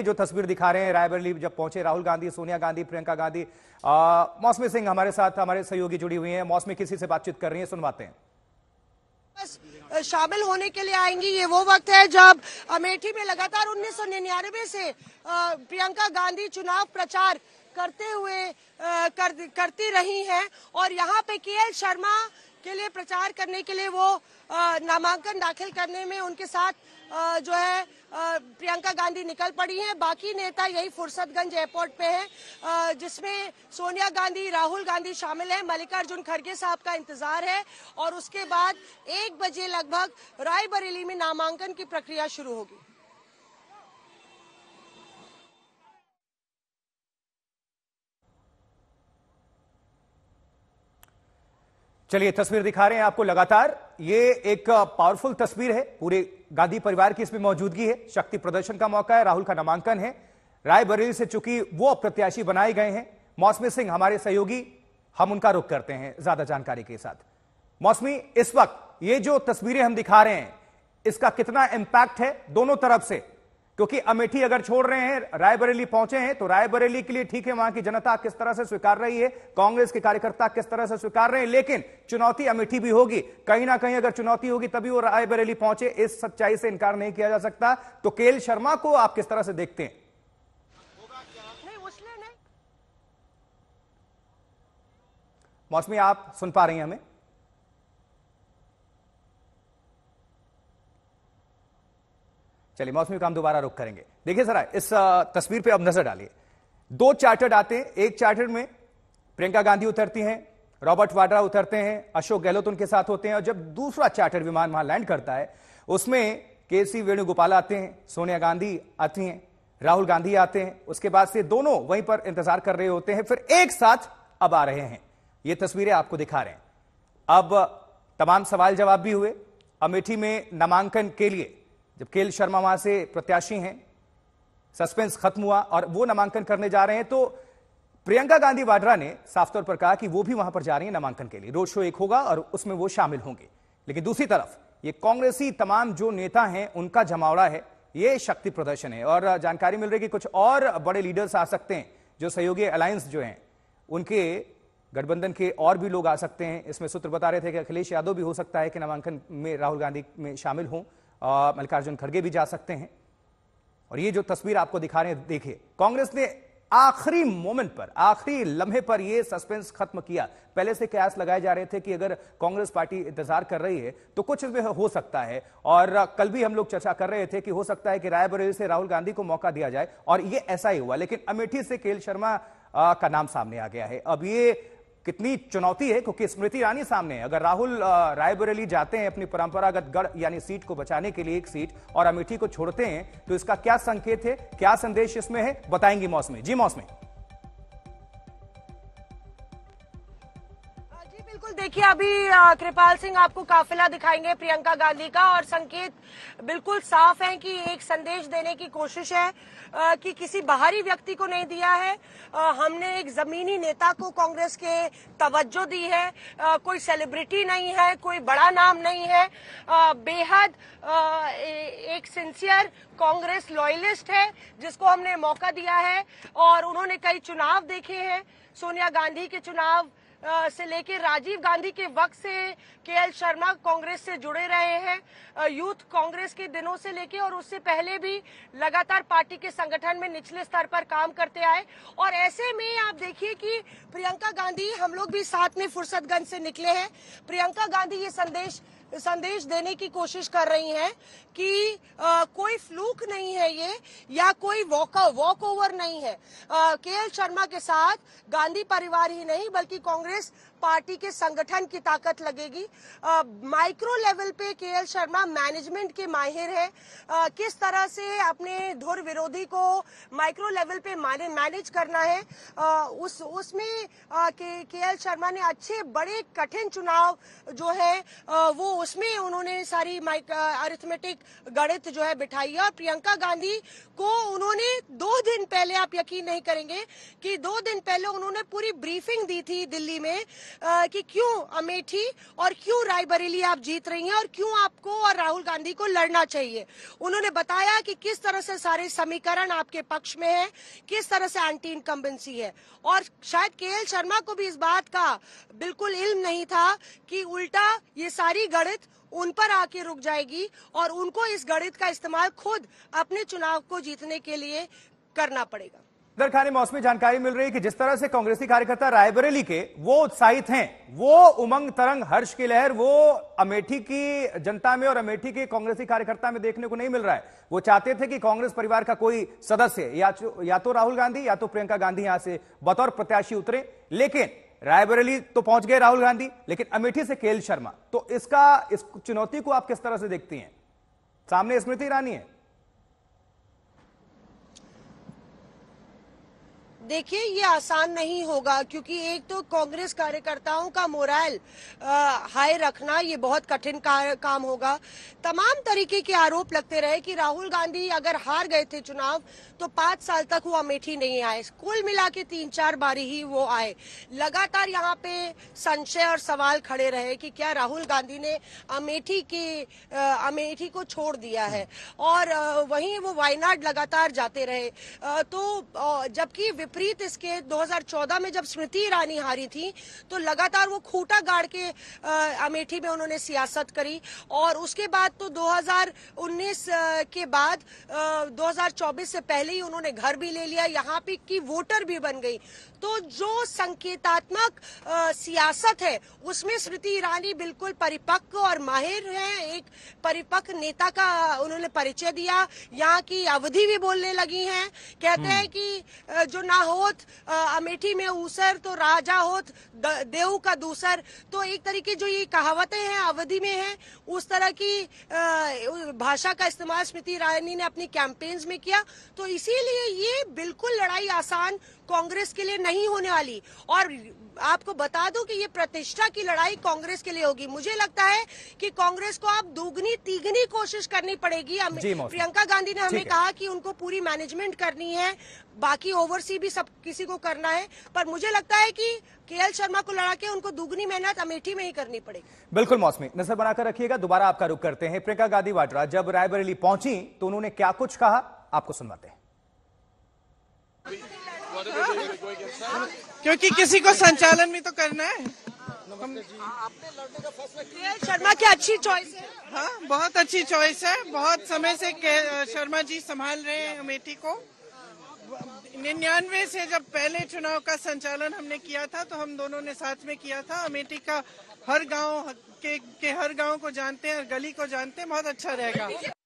जो तस्वीर दिखा रहे हैं रायबरेली जब पहुंचे राहुल गांधी सोनिया गांधी प्रियंका गांधी मौसमी सिंह हमारे साथ हमारे सहयोगी जुड़ी हुई हैं मौसमी किसी से बातचीत कर रही हैं सुनवाते हैं शामिल होने के लिए आएंगी ये वो वक्त है जब अमेठी में लगातार उन्नीस से प्रियंका गांधी चुनाव प्रचार करते हुए आ, कर, करती रही हैं और यहाँ पे के शर्मा के लिए प्रचार करने के लिए वो नामांकन दाखिल करने में उनके साथ आ, जो है आ, प्रियंका गांधी निकल पड़ी हैं बाकी नेता यही फुर्सतगंज एयरपोर्ट पे हैं जिसमें सोनिया गांधी राहुल गांधी शामिल हैं मल्लिकार्जुन खड़गे साहब का इंतजार है और उसके बाद एक बजे लगभग रायबरेली में नामांकन की प्रक्रिया शुरू होगी चलिए तस्वीर दिखा रहे हैं आपको लगातार ये एक पावरफुल तस्वीर है पूरे गांधी परिवार की इसमें मौजूदगी है शक्ति प्रदर्शन का मौका है राहुल का नामांकन है रायबरेली से चुकी वो प्रत्याशी बनाए गए हैं मौसमी सिंह हमारे सहयोगी हम उनका रुख करते हैं ज्यादा जानकारी के साथ मौसमी इस वक्त ये जो तस्वीरें हम दिखा रहे हैं इसका कितना इंपैक्ट है दोनों तरफ से क्योंकि अमेठी अगर छोड़ रहे हैं रायबरेली पहुंचे हैं तो रायबरेली के लिए ठीक है वहां की जनता किस तरह से स्वीकार रही है कांग्रेस के कार्यकर्ता किस तरह से स्वीकार रहे हैं लेकिन चुनौती अमेठी भी होगी कहीं ना कहीं अगर चुनौती होगी तभी वो रायबरेली पहुंचे इस सच्चाई से इनकार नहीं किया जा सकता तो के शर्मा को आप किस तरह से देखते हैं मौसमी आप सुन पा रही हैं हमें चलिए मौसमी काम दोबारा रुक करेंगे देखिए सर इस तस्वीर पे अब नजर डालिए दो चार्टर्ड आते हैं एक चार्टर्ड में प्रियंका गांधी उतरती हैं रॉबर्ट वाड्रा उतरते हैं अशोक गहलोत उनके साथ होते हैं और जब दूसरा चार्टर्ड विमान वहां लैंड करता है उसमें के सी वेणुगोपाल आते हैं सोनिया गांधी आती हैं राहुल गांधी आते हैं उसके बाद से दोनों वहीं पर इंतजार कर रहे होते हैं फिर एक साथ अब आ रहे हैं ये तस्वीरें आपको दिखा रहे हैं अब तमाम सवाल जवाब भी हुए अमेठी में नामांकन के लिए जब केल शर्मा वहां से प्रत्याशी हैं सस्पेंस खत्म हुआ और वो नामांकन करने जा रहे हैं तो प्रियंका गांधी वाड्रा ने साफ तौर पर कहा कि वो भी वहां पर जा रही हैं नामांकन के लिए रोड शो एक होगा और उसमें वो शामिल होंगे लेकिन दूसरी तरफ ये कांग्रेसी तमाम जो नेता हैं उनका जमावड़ा है ये शक्ति प्रदर्शन है और जानकारी मिल रही है कि कुछ और बड़े लीडर्स आ सकते हैं जो सहयोगी अलायंस जो हैं उनके गठबंधन के और भी लोग आ सकते हैं इसमें सूत्र बता रहे थे कि अखिलेश यादव भी हो सकता है कि नामांकन में राहुल गांधी में शामिल हों मल्लिकार्जुन खड़गे भी जा सकते हैं और ये जो तस्वीर आपको दिखा रहे हैं देखिए कांग्रेस ने आखिरी मोमेंट पर आखिरी लम्हे पर यह सस्पेंस खत्म किया पहले से कयास लगाए जा रहे थे कि अगर कांग्रेस पार्टी इंतजार कर रही है तो कुछ इसमें हो सकता है और कल भी हम लोग चर्चा कर रहे थे कि हो सकता है कि रायबरेली से राहुल गांधी को मौका दिया जाए और ये ऐसा ही हुआ लेकिन अमेठी से केल शर्मा का नाम सामने आ गया है अब ये कितनी चुनौती है क्योंकि स्मृति ईरानी सामने है अगर राहुल रायबरेली जाते हैं अपनी परंपरागत गढ़ यानी सीट को बचाने के लिए एक सीट और अमेठी को छोड़ते हैं तो इसका क्या संकेत है क्या संदेश इसमें है बताएंगी मौसमी जी मौसमी देखिए अभी कृपाल सिंह आपको काफिला दिखाएंगे प्रियंका गांधी का और संकेत बिल्कुल साफ है कि एक संदेश देने की कोशिश है कि किसी बाहरी व्यक्ति को नहीं दिया है हमने एक जमीनी नेता को कांग्रेस के तवज्जो दी है कोई सेलिब्रिटी नहीं है कोई बड़ा नाम नहीं है बेहद एक सिंसियर कांग्रेस लॉयलिस्ट है जिसको हमने मौका दिया है और उन्होंने कई चुनाव देखे हैं सोनिया गांधी के चुनाव से लेकर राजीव गांधी के वक्त से के शर्मा कांग्रेस से जुड़े रहे हैं यूथ कांग्रेस के दिनों से लेकर और उससे पहले भी लगातार पार्टी के संगठन में निचले स्तर पर काम करते आए और ऐसे में आप देखिए कि प्रियंका गांधी हम लोग भी साथ में फुर्सतगंज से निकले हैं प्रियंका गांधी ये संदेश संदेश देने की कोशिश कर रही हैं कि आ, कोई फ्लूक नहीं है ये या कोई वॉक वॉक ओवर नहीं है के एल शर्मा के साथ गांधी परिवार ही नहीं बल्कि कांग्रेस पार्टी के संगठन की ताकत लगेगी माइक्रो लेवल पे के एल शर्मा मैनेजमेंट के माहिर है आ, किस तरह से अपने धुर विरोधी को माइक्रो लेवल पे मैनेज करना है आ, उस उसमें के, के एल शर्मा ने अच्छे बड़े कठिन चुनाव जो है आ, वो उसमें उन्होंने सारी अरिथमेटिक गणित जो है बिठाई और प्रियंका गांधी को उन्होंने दो दिन पहले आप यकीन नहीं करेंगे कि दो दिन पहले उन्होंने पूरी ब्रीफिंग दी थी दिल्ली में कि क्यों अमेठी और क्यों रायबरेली आप जीत रही हैं और क्यों आपको और राहुल गांधी को लड़ना चाहिए उन्होंने बताया कि किस तरह से सारे समीकरण आपके पक्ष में है किस तरह से एंटी इनकम्बेंसी है और शायद के शर्मा को भी इस बात का बिल्कुल इल्म नहीं था कि उल्टा ये सारी गणित उन पर आके रुक जाएगी और उनको इस गणित का इस्तेमाल खुद अपने चुनाव को जीतने के लिए करना पड़ेगा इधर खाने मौसमी जानकारी मिल रही है कि जिस तरह से कांग्रेसी कार्यकर्ता रायबरेली के वो उत्साहित हैं वो उमंग तरंग हर्ष की लहर वो अमेठी की जनता में और अमेठी के कांग्रेसी कार्यकर्ता में देखने को नहीं मिल रहा है वो चाहते थे कि कांग्रेस परिवार का कोई सदस्य या, तो, या तो राहुल गांधी या तो प्रियंका गांधी यहां से बतौर प्रत्याशी उतरे लेकिन रायबरेली तो पहुंच गए राहुल गांधी लेकिन अमेठी से केल शर्मा तो इसका इस चुनौती को आप किस तरह से देखती हैं सामने स्मृति ईरानी है देखिए ये आसान नहीं होगा क्योंकि एक तो कांग्रेस कार्यकर्ताओं का मोरल हाई रखना ये बहुत कठिन का, काम होगा तमाम तरीके के आरोप लगते रहे कि राहुल गांधी अगर हार गए थे चुनाव तो पांच साल तक वो अमेठी नहीं आए कुल मिला के तीन चार बारी ही वो आए लगातार यहाँ पे संशय और सवाल खड़े रहे कि क्या राहुल गांधी ने अमेठी के अमेठी को छोड़ दिया है और वही वो वायनाड लगातार जाते रहे तो जबकि विपरीत इसके 2014 में जब स्मृति ईरानी हारी थी तो लगातार वो खूटा गाड़ के अमेठी में उन्होंने सियासत करी और उसके बाद तो 2019 के बाद 2024 से पहले ही उन्होंने घर भी ले लिया यहाँ पे की वोटर भी बन गई तो जो संकेतात्मक सियासत है उसमें स्मृति ईरानी बिल्कुल परिपक्व और माहिर है एक परिपक्व नेता का उन्होंने परिचय दिया यहाँ की अवधि भी बोलने लगी है कहते हैं हम्म। कि जो ना होत अमेठी में ऊसर तो राजा होत देव का दूसर तो एक तरीके जो ये कहावतें हैं अवधि में है उस तरह की भाषा का इस्तेमाल स्मृति ईरानी ने अपनी कैंपेन्स में किया तो इसीलिए ये बिल्कुल लड़ाई आसान कांग्रेस के लिए नहीं होने वाली और आपको बता दूं कि ये प्रतिष्ठा की लड़ाई कांग्रेस के लिए होगी मुझे लगता है कि कांग्रेस को आप दोगुनी तीगनी कोशिश करनी पड़ेगी प्रियंका गांधी ने हमें कहा कि उनको पूरी मैनेजमेंट करनी है बाकी ओवरसी भी सब किसी को करना है पर मुझे लगता है कि केएल शर्मा को लड़ा के उनको दुगनी मेहनत अमेठी में ही करनी पड़ेगी बिल्कुल मौसमी नजर बनाकर रखिएगा दोबारा आपका रुख करते हैं प्रियंका गांधी वाड्रा जब रायबरेली पहुंची तो उन्होंने क्या कुछ कहा आपको सुनवाते हैं क्योंकि किसी को संचालन भी तो करना है शर्मा की अच्छी चॉइस है हाँ बहुत अच्छी चॉइस है बहुत समय से शर्मा जी संभाल रहे हैं अमेठी को निन्यानवे से जब पहले चुनाव का संचालन हमने किया था तो हम दोनों ने साथ में किया था अमेठी का हर गांव के, के हर गांव को जानते हैं हर गली को जानते हैं बहुत अच्छा रहेगा